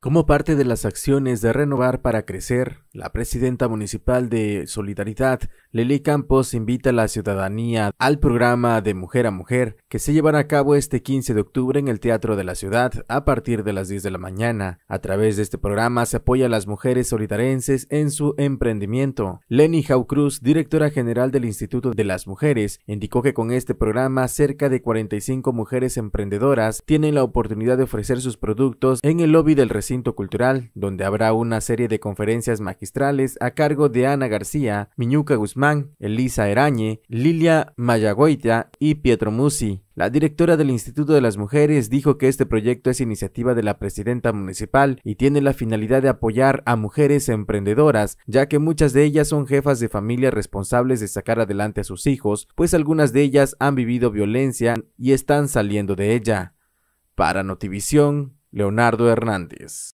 Como parte de las acciones de Renovar para Crecer, la presidenta municipal de Solidaridad, Lili Campos, invita a la ciudadanía al programa de Mujer a Mujer, que se llevará a cabo este 15 de octubre en el Teatro de la Ciudad a partir de las 10 de la mañana. A través de este programa se apoya a las mujeres solidarenses en su emprendimiento. Lenny Jaucruz, directora general del Instituto de las Mujeres, indicó que con este programa cerca de 45 mujeres emprendedoras tienen la oportunidad de ofrecer sus productos en el lobby del recinto cultural, donde habrá una serie de conferencias magistrales a cargo de Ana García, Miñuca Guzmán, Elisa Erañe, Lilia Mayagoita y Pietro Musi. La directora del Instituto de las Mujeres dijo que este proyecto es iniciativa de la presidenta municipal y tiene la finalidad de apoyar a mujeres emprendedoras, ya que muchas de ellas son jefas de familia responsables de sacar adelante a sus hijos, pues algunas de ellas han vivido violencia y están saliendo de ella. Para Notivisión, Leonardo Hernández.